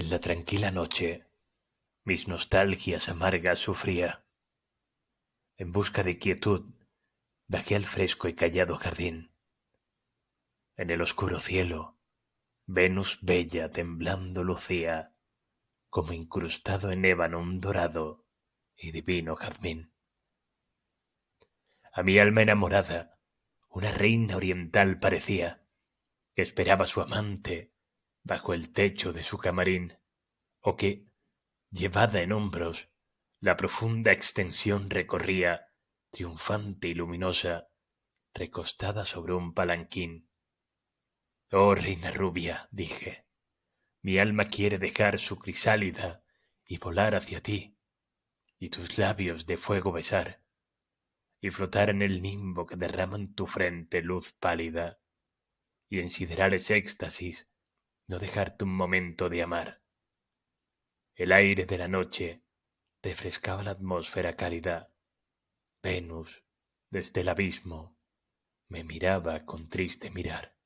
en la tranquila noche, mis nostalgias amargas sufría. En busca de quietud, bajé al fresco y callado jardín. En el oscuro cielo, Venus bella temblando lucía, como incrustado en ébano un dorado y divino jazmín. A mi alma enamorada, una reina oriental parecía, que esperaba su amante bajo el techo de su camarín o que, llevada en hombros, la profunda extensión recorría, triunfante y luminosa, recostada sobre un palanquín. Oh reina rubia, dije, mi alma quiere dejar su crisálida y volar hacia ti, y tus labios de fuego besar, y flotar en el nimbo que derrama en tu frente luz pálida, y en siderales éxtasis no dejarte un momento de amar. El aire de la noche refrescaba la atmósfera cálida. Venus, desde el abismo, me miraba con triste mirar.